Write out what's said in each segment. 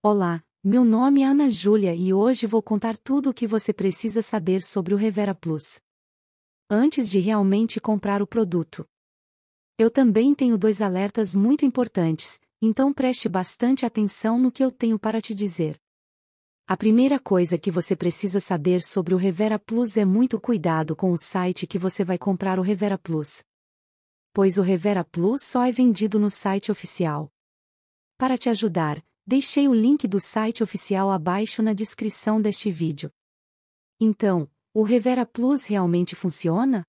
Olá, meu nome é Ana Júlia e hoje vou contar tudo o que você precisa saber sobre o Revera Plus. Antes de realmente comprar o produto. Eu também tenho dois alertas muito importantes, então preste bastante atenção no que eu tenho para te dizer. A primeira coisa que você precisa saber sobre o Revera Plus é muito cuidado com o site que você vai comprar o Revera Plus. Pois o Revera Plus só é vendido no site oficial. Para te ajudar, Deixei o link do site oficial abaixo na descrição deste vídeo. Então, o Revera Plus realmente funciona?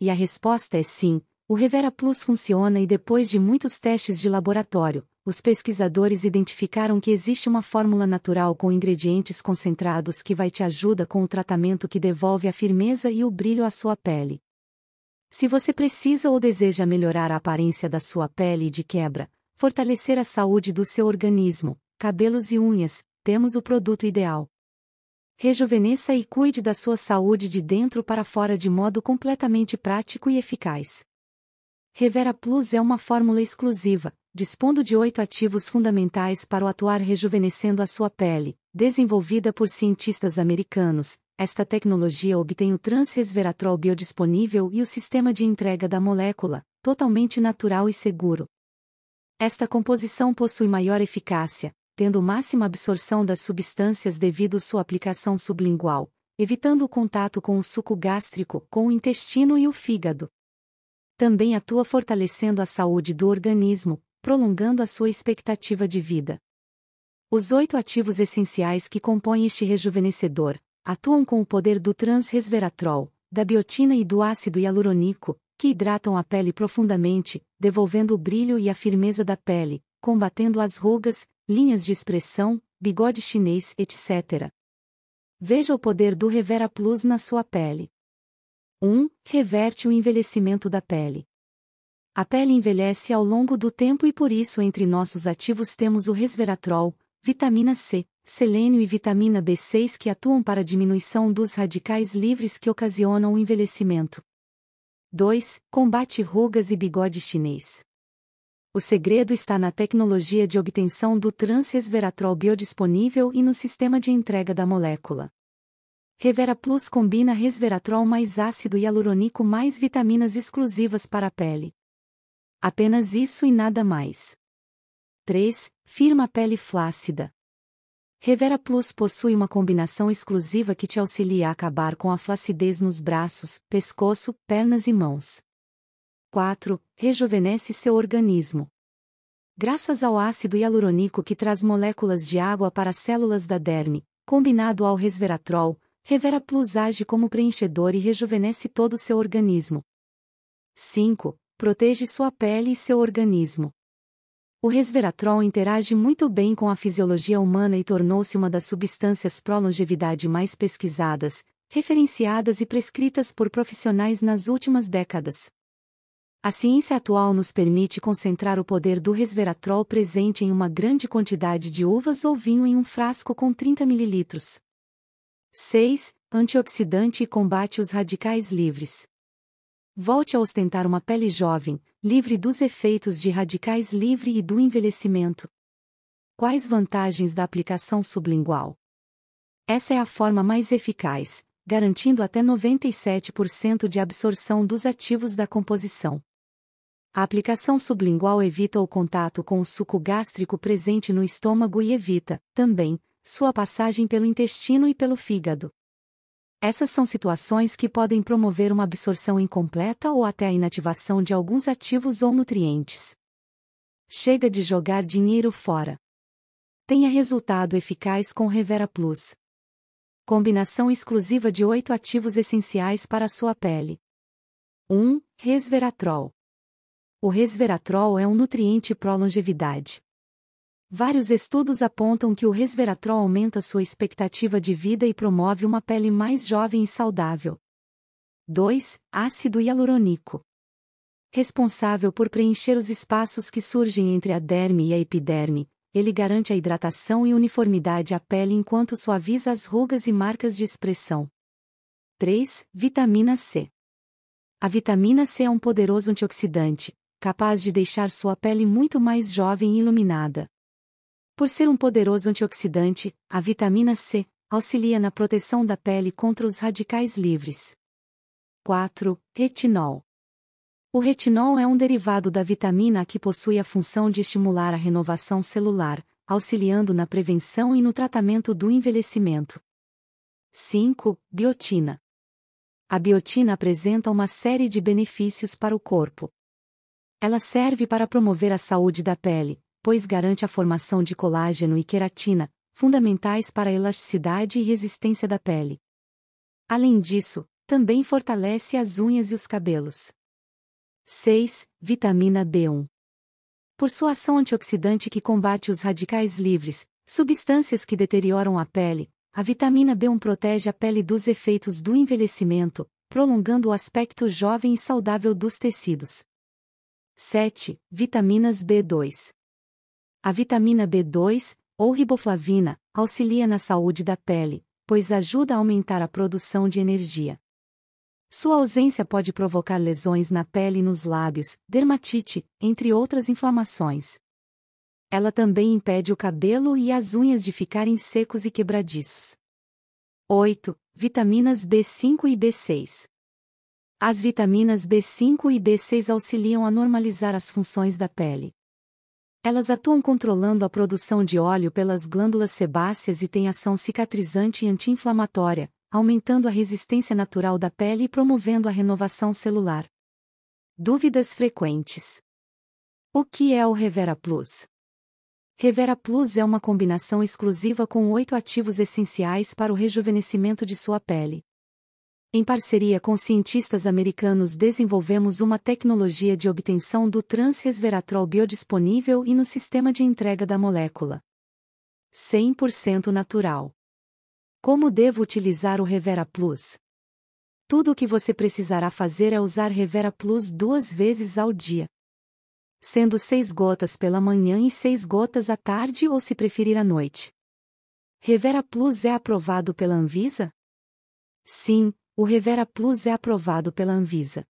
E a resposta é sim, o Revera Plus funciona e depois de muitos testes de laboratório, os pesquisadores identificaram que existe uma fórmula natural com ingredientes concentrados que vai te ajuda com o tratamento que devolve a firmeza e o brilho à sua pele. Se você precisa ou deseja melhorar a aparência da sua pele de quebra, fortalecer a saúde do seu organismo, cabelos e unhas, temos o produto ideal. Rejuvenesça e cuide da sua saúde de dentro para fora de modo completamente prático e eficaz. Revera Plus é uma fórmula exclusiva, dispondo de oito ativos fundamentais para o atuar rejuvenescendo a sua pele. Desenvolvida por cientistas americanos, esta tecnologia obtém o transresveratrol biodisponível e o sistema de entrega da molécula, totalmente natural e seguro, esta composição possui maior eficácia, tendo máxima absorção das substâncias devido sua aplicação sublingual, evitando o contato com o suco gástrico, com o intestino e o fígado. Também atua fortalecendo a saúde do organismo, prolongando a sua expectativa de vida. Os oito ativos essenciais que compõem este rejuvenescedor atuam com o poder do transresveratrol, da biotina e do ácido hialurônico, que hidratam a pele profundamente, devolvendo o brilho e a firmeza da pele, combatendo as rugas, linhas de expressão, bigode chinês, etc. Veja o poder do Revera Plus na sua pele. 1. Reverte o envelhecimento da pele. A pele envelhece ao longo do tempo e por isso entre nossos ativos temos o resveratrol, vitamina C, selênio e vitamina B6 que atuam para a diminuição dos radicais livres que ocasionam o envelhecimento. 2. Combate rugas e bigode chinês. O segredo está na tecnologia de obtenção do transresveratrol biodisponível e no sistema de entrega da molécula. Revera Plus combina resveratrol mais ácido hialurônico mais vitaminas exclusivas para a pele. Apenas isso e nada mais. 3. Firma pele flácida. Revera Plus possui uma combinação exclusiva que te auxilia a acabar com a flacidez nos braços, pescoço, pernas e mãos. 4. Rejuvenesce seu organismo. Graças ao ácido hialurônico que traz moléculas de água para as células da derme, combinado ao resveratrol, Revera Plus age como preenchedor e rejuvenesce todo o seu organismo. 5. Protege sua pele e seu organismo. O resveratrol interage muito bem com a fisiologia humana e tornou-se uma das substâncias pró-longevidade mais pesquisadas, referenciadas e prescritas por profissionais nas últimas décadas. A ciência atual nos permite concentrar o poder do resveratrol presente em uma grande quantidade de uvas ou vinho em um frasco com 30 ml. 6. Antioxidante e combate os radicais livres. Volte a ostentar uma pele jovem, livre dos efeitos de radicais livre e do envelhecimento. Quais vantagens da aplicação sublingual? Essa é a forma mais eficaz, garantindo até 97% de absorção dos ativos da composição. A aplicação sublingual evita o contato com o suco gástrico presente no estômago e evita, também, sua passagem pelo intestino e pelo fígado. Essas são situações que podem promover uma absorção incompleta ou até a inativação de alguns ativos ou nutrientes. Chega de jogar dinheiro fora. Tenha resultado eficaz com Revera Plus. Combinação exclusiva de oito ativos essenciais para a sua pele. 1. Resveratrol. O resveratrol é um nutriente pró-longevidade. Vários estudos apontam que o resveratrol aumenta sua expectativa de vida e promove uma pele mais jovem e saudável. 2. Ácido hialurônico. Responsável por preencher os espaços que surgem entre a derme e a epiderme, ele garante a hidratação e uniformidade à pele enquanto suaviza as rugas e marcas de expressão. 3. Vitamina C. A vitamina C é um poderoso antioxidante, capaz de deixar sua pele muito mais jovem e iluminada por ser um poderoso antioxidante, a vitamina C auxilia na proteção da pele contra os radicais livres. 4. Retinol. O retinol é um derivado da vitamina A que possui a função de estimular a renovação celular, auxiliando na prevenção e no tratamento do envelhecimento. 5. Biotina. A biotina apresenta uma série de benefícios para o corpo. Ela serve para promover a saúde da pele, pois garante a formação de colágeno e queratina, fundamentais para a elasticidade e resistência da pele. Além disso, também fortalece as unhas e os cabelos. 6. Vitamina B1 Por sua ação antioxidante que combate os radicais livres, substâncias que deterioram a pele, a vitamina B1 protege a pele dos efeitos do envelhecimento, prolongando o aspecto jovem e saudável dos tecidos. 7. Vitaminas B2 a vitamina B2, ou riboflavina, auxilia na saúde da pele, pois ajuda a aumentar a produção de energia. Sua ausência pode provocar lesões na pele e nos lábios, dermatite, entre outras inflamações. Ela também impede o cabelo e as unhas de ficarem secos e quebradiços. 8. Vitaminas B5 e B6. As vitaminas B5 e B6 auxiliam a normalizar as funções da pele. Elas atuam controlando a produção de óleo pelas glândulas sebáceas e têm ação cicatrizante e anti-inflamatória, aumentando a resistência natural da pele e promovendo a renovação celular. Dúvidas frequentes. O que é o Revera Plus? Revera Plus é uma combinação exclusiva com oito ativos essenciais para o rejuvenescimento de sua pele. Em parceria com cientistas americanos desenvolvemos uma tecnologia de obtenção do transresveratrol biodisponível e no sistema de entrega da molécula. 100% natural. Como devo utilizar o Revera Plus? Tudo o que você precisará fazer é usar Revera Plus duas vezes ao dia. Sendo seis gotas pela manhã e seis gotas à tarde ou se preferir à noite. Revera Plus é aprovado pela Anvisa? Sim, o Revera Plus é aprovado pela Anvisa.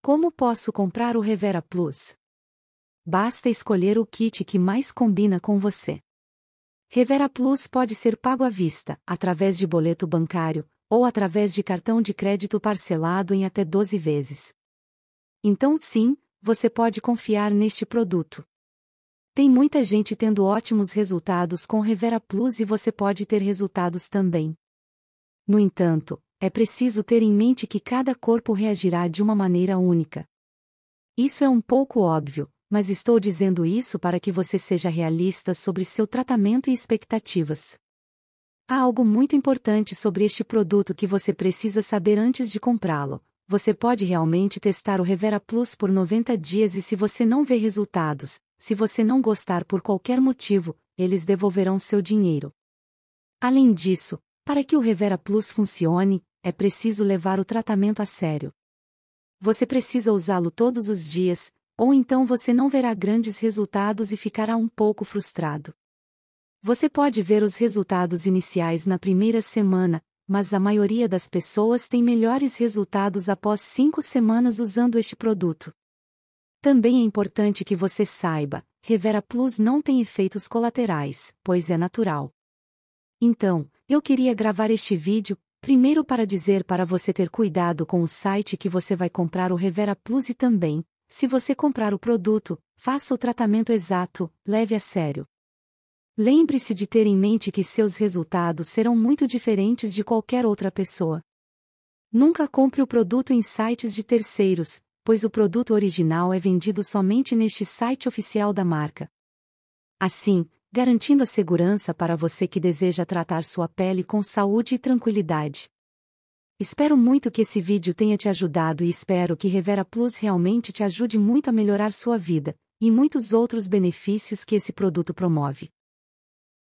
Como posso comprar o Revera Plus? Basta escolher o kit que mais combina com você. Revera Plus pode ser pago à vista, através de boleto bancário, ou através de cartão de crédito parcelado em até 12 vezes. Então, sim, você pode confiar neste produto. Tem muita gente tendo ótimos resultados com Revera Plus e você pode ter resultados também. No entanto, é preciso ter em mente que cada corpo reagirá de uma maneira única. Isso é um pouco óbvio, mas estou dizendo isso para que você seja realista sobre seu tratamento e expectativas. Há algo muito importante sobre este produto que você precisa saber antes de comprá-lo. Você pode realmente testar o Revera Plus por 90 dias e se você não vê resultados, se você não gostar por qualquer motivo, eles devolverão seu dinheiro. Além disso, para que o Revera Plus funcione, é preciso levar o tratamento a sério. Você precisa usá-lo todos os dias, ou então você não verá grandes resultados e ficará um pouco frustrado. Você pode ver os resultados iniciais na primeira semana, mas a maioria das pessoas tem melhores resultados após cinco semanas usando este produto. Também é importante que você saiba, Revera Plus não tem efeitos colaterais, pois é natural. Então, eu queria gravar este vídeo Primeiro para dizer para você ter cuidado com o site que você vai comprar o Revera Plus e também, se você comprar o produto, faça o tratamento exato, leve a sério. Lembre-se de ter em mente que seus resultados serão muito diferentes de qualquer outra pessoa. Nunca compre o produto em sites de terceiros, pois o produto original é vendido somente neste site oficial da marca. Assim, garantindo a segurança para você que deseja tratar sua pele com saúde e tranquilidade. Espero muito que esse vídeo tenha te ajudado e espero que Revera Plus realmente te ajude muito a melhorar sua vida, e muitos outros benefícios que esse produto promove.